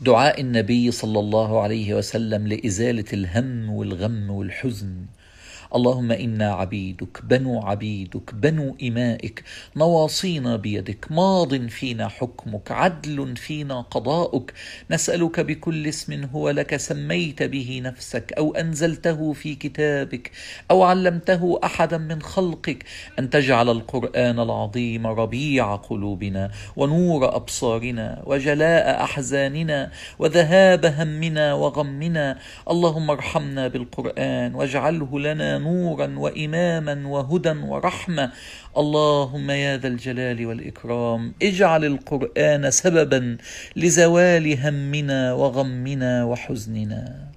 دعاء النبي صلى الله عليه وسلم لازاله الهم والغم والحزن اللهم انا عبيدك بنو عبيدك بنو امائك نواصينا بيدك ماض فينا حكمك عدل فينا قضاؤك نسالك بكل اسم هو لك سميت به نفسك او انزلته في كتابك او علمته احدا من خلقك ان تجعل القران العظيم ربيع قلوبنا ونور ابصارنا وجلاء احزاننا وذهاب همنا وغمنا اللهم ارحمنا بالقران واجعله لنا نورا واماما وهدى ورحمه اللهم يا ذا الجلال والاكرام اجعل القران سببا لزوال همنا وغمنا وحزننا